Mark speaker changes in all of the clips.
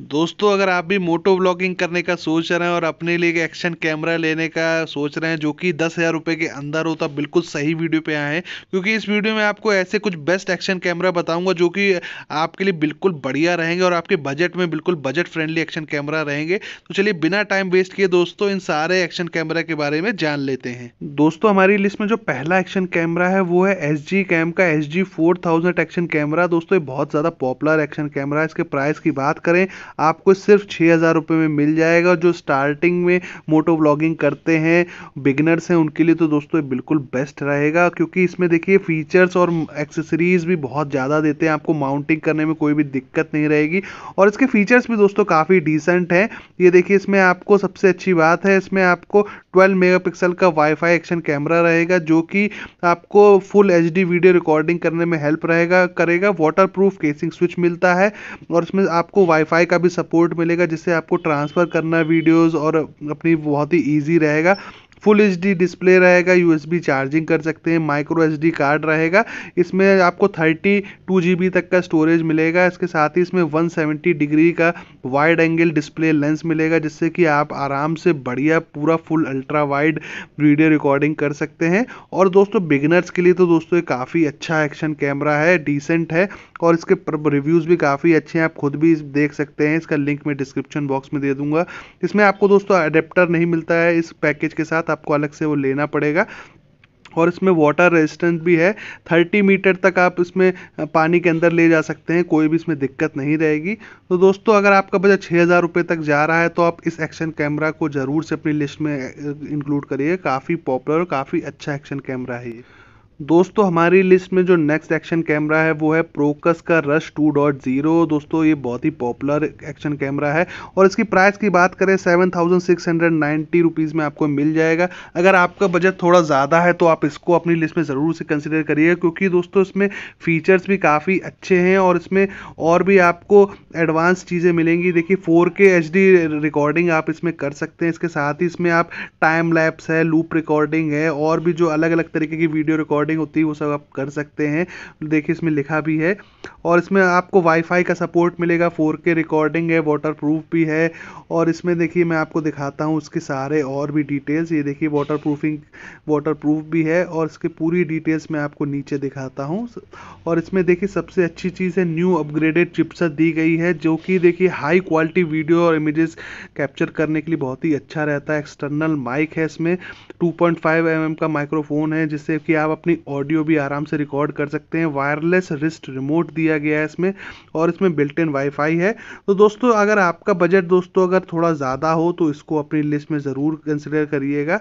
Speaker 1: दोस्तों अगर आप भी मोटो ब्लॉगिंग करने का सोच रहे हैं और अपने लिए एक्शन कैमरा लेने का सोच रहे हैं जो कि दस हज़ार रुपये के अंदर होता बिल्कुल सही वीडियो पे आए हैं क्योंकि इस वीडियो में आपको ऐसे कुछ बेस्ट एक्शन कैमरा बताऊंगा जो कि आपके लिए बिल्कुल बढ़िया रहेंगे और आपके बजट में बिल्कुल बजट फ्रेंडली एक्शन कैमरा रहेंगे तो चलिए बिना टाइम वेस्ट किए दोस्तों इन सारे एक्शन कैमरा के बारे में जान लेते हैं दोस्तों हमारी लिस्ट में जो पहला एक्शन कैमरा है वो है एस जी कैम का S G four thousand action camera दोस्तों ये बहुत ज़्यादा पॉपुलर एक्शन कैमरा है इसके प्राइस की बात करें आपको सिर्फ छः हज़ार रुपये में मिल जाएगा जो स्टार्टिंग में मोटो ब्लॉगिंग करते हैं बिगनर्स हैं उनके लिए तो दोस्तों बिल्कुल बेस्ट रहेगा क्योंकि इसमें देखिए फीचर्स और एक्सेसरीज़ भी बहुत ज़्यादा देते हैं आपको माउंटिंग करने में कोई भी दिक्कत नहीं रहेगी और इसके फीचर्स भी दोस्तों काफ़ी डिसेंट हैं ये देखिए इसमें आपको सबसे अच्छी बात है इसमें आपको 12 मेगापिक्सल का वाईफाई एक्शन कैमरा रहेगा जो कि आपको फुल एच वीडियो रिकॉर्डिंग करने में हेल्प रहेगा करेगा वाटर प्रूफ केसिंग स्विच मिलता है और इसमें आपको वाईफाई का भी सपोर्ट मिलेगा जिससे आपको ट्रांसफ़र करना वीडियोज़ और अपनी बहुत ही ईज़ी रहेगा फुल एच डिस्प्ले रहेगा यू चार्जिंग कर सकते हैं माइक्रो एच कार्ड रहेगा इसमें आपको थर्टी टू तक का स्टोरेज मिलेगा इसके साथ ही इसमें सेवेंटी डिग्री का वाइड एंगल डिस्प्ले लेंस मिलेगा जिससे कि आप आराम से बढ़िया पूरा full ultra wide video recording कर सकते हैं और दोस्तों बिगिनर्स के लिए तो दोस्तों ये काफ़ी अच्छा एक्शन कैमरा है डिसेंट है और इसके रिव्यूज़ भी काफ़ी अच्छे हैं आप खुद भी देख सकते हैं इसका लिंक मैं डिस्क्रिप्शन बॉक्स में दे दूंगा इसमें आपको दोस्तों अडेप्टर नहीं मिलता है इस पैकेज के साथ आपको अलग से वो लेना पड़ेगा और इसमें वाटर रेजिस्टेंस भी है 30 मीटर तक आप इसमें पानी के अंदर ले जा सकते हैं कोई भी इसमें दिक्कत नहीं रहेगी तो दोस्तों अगर आपका बजट छः हज़ार रुपये तक जा रहा है तो आप इस एक्शन कैमरा को ज़रूर से अपनी लिस्ट में इंक्लूड करिए काफ़ी पॉपुलर और काफ़ी अच्छा एक्शन कैमरा है ये दोस्तों हमारी लिस्ट में जो नेक्स्ट एक्शन कैमरा है वो है प्रोकस का रश 2.0 दोस्तों ये बहुत ही पॉपुलर एक्शन कैमरा है और इसकी प्राइस की बात करें seven thousand six hundred ninety rupees में आपको मिल जाएगा अगर आपका बजट थोड़ा ज़्यादा है तो आप इसको अपनी लिस्ट में ज़रूर से कंसिडर करिएगा क्योंकि दोस्तों इसमें फ़ीचर्स भी काफ़ी अच्छे हैं और इसमें और भी आपको एडवांस चीज़ें मिलेंगी देखिए फोर के एच डी रिकॉर्डिंग आप इसमें कर सकते हैं इसके साथ ही इसमें आप टाइम लैप्स है लूप रिकॉर्डिंग है और भी जो अलग अलग तरीके की वीडियो रिकॉर्ड रिकॉर्डिंग होती है वो सब आप कर सकते हैं देखिए इसमें लिखा भी है और इसमें आपको वाईफाई का सपोर्ट मिलेगा फोर के रिकॉर्डिंग है प्रूफ भी है और इसमें देखिए मैं आपको दिखाता हूँ उसके सारे और भी डिटेल्स ये देखिए वाटर प्रूफिंग वाटर प्रूफ भी है और इसकी पूरी डिटेल्स मैं आपको नीचे दिखाता हूँ और इसमें देखिए सबसे अच्छी चीज़ है न्यू अपग्रेडेड चिप्सर दी गई है जो कि देखिए हाई क्वालिटी वीडियो और इमेजेस कैप्चर करने के लिए बहुत ही अच्छा रहता है एक्सटर्नल माइक है इसमें 2.5 पॉइंट mm का माइक्रोफोन है जिससे कि आप अपनी अपनी ऑडियो भी आराम से रिकॉर्ड कर सकते हैं वायरलेस रिस्ट रिमोट दिया गया है इसमें और इसमें बिल्ट इन वाईफाई है तो दोस्तों अगर आपका बजट दोस्तों अगर थोड़ा ज़्यादा हो तो इसको अपनी लिस्ट में ज़रूर कंसिडर करिएगा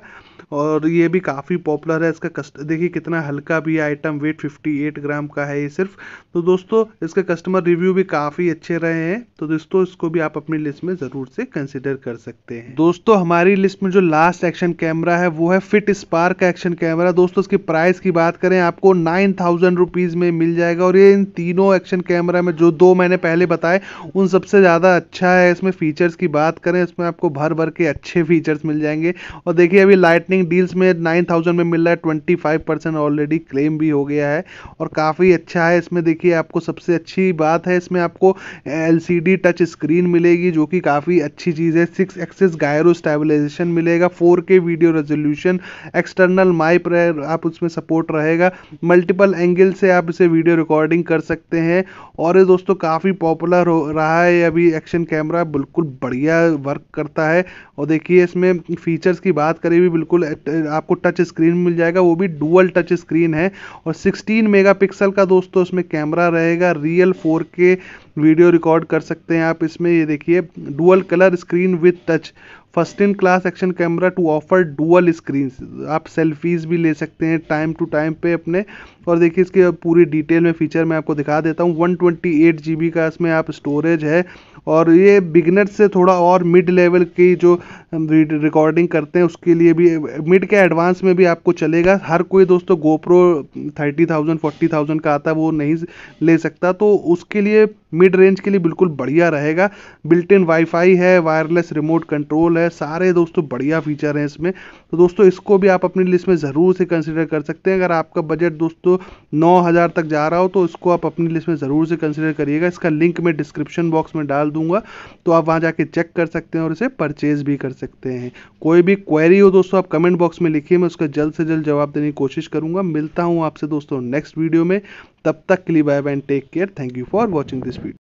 Speaker 1: और ये भी काफ़ी पॉपुलर है इसका कस्ट देखिए कितना हल्का भी आइटम वेट 58 ग्राम का है ये सिर्फ तो दोस्तों इसका कस्टमर रिव्यू भी काफ़ी अच्छे रहे हैं तो दोस्तों इसको भी आप अपनी लिस्ट में ज़रूर से कंसिडर कर सकते हैं दोस्तों हमारी लिस्ट में जो लास्ट एक्शन कैमरा है वो है फिट स्पार्क एक्शन कैमरा दोस्तों इसकी प्राइस की बात बात करें आपको नाइन थाउजेंड रुपीज़ में मिल जाएगा और ये इन तीनों एक्शन कैमरा में जो दो मैंने पहले बताए उन सबसे ज़्यादा अच्छा है इसमें फ़ीचर्स की बात करें इसमें आपको भर भर के अच्छे फ़ीचर्स मिल जाएंगे और देखिए अभी लाइटनिंग डील्स में नाइन थाउजेंड में मिल रहा है twenty five percent already claim भी हो गया है और काफ़ी अच्छा है इसमें देखिए आपको सबसे अच्छी बात है इसमें आपको एल टच स्क्रीन मिलेगी जो कि काफ़ी अच्छी चीज़ है सिक्स एक्सेस गायरो स्टेबलाइजेशन मिलेगा four video resolution external mic आप उसमें सपोर्ट रहेगा मल्टीपल एंगल से आप इसे वीडियो रिकॉर्डिंग कर सकते हैं और ये दोस्तों काफ़ी पॉपुलर हो रहा है अभी एक्शन कैमरा बिल्कुल बढ़िया वर्क करता है और देखिए इसमें फीचर्स की बात करें भी बिल्कुल आपको टच स्क्रीन मिल जाएगा वो भी डुअल टच स्क्रीन है और 16 मेगापिक्सल का दोस्तों इसमें कैमरा रहेगा रियल 4K वीडियो रिकॉर्ड कर सकते हैं आप इसमें ये देखिए dual colour screen with touch first in class action camera to offer dual screen आप सेल्फीज भी ले सकते हैं टाइम टू टाइम पे अपने और देखिए इसके पूरी डिटेल में फीचर मैं आपको दिखा देता हूँ वन ट्वेंटी का इसमें आप स्टोरेज है और ये बिगनर से थोड़ा और मिड लेवल की जो रिकॉर्डिंग करते हैं उसके लिए भी मिड के एडवांस में भी आपको चलेगा हर कोई दोस्तों GoPro thirty thousand forty thousand का आता है वो नहीं ले सकता तो उसके लिए मिड रेंज के लिए बिल्कुल बढ़िया रहेगा बिल्ट इन वाईफाई है वायरलेस रिमोट कंट्रोल है है सारे दोस्तों बढ़िया फीचर हैं इसमें तो दोस्तों इसको भी आप अपनी लिस्ट में ज़रूर से कंसिडर कर सकते हैं अगर आपका बजट दोस्तों नौ तक जा रहा हो तो इसको आप अपनी लिस्ट में ज़रूर से कंसिडर करिएगा इसका लिंक मैं डिस्क्रिप्शन बॉक्स में डाल दूंगा तो आप वहाँ जाके चेक कर सकते हैं और इसे परचेज़ भी कर सकते हैं कोई भी क्वेरी हो दोस्तों आप कमेंट बॉक्स में लिखिए मैं उसका जल्द से जल्द जवाब देने की कोशिश करूंगा मिलता हूं आपसे दोस्तों नेक्स्ट वीडियो में तब तक के लिए bye bye take care thank you for watching this video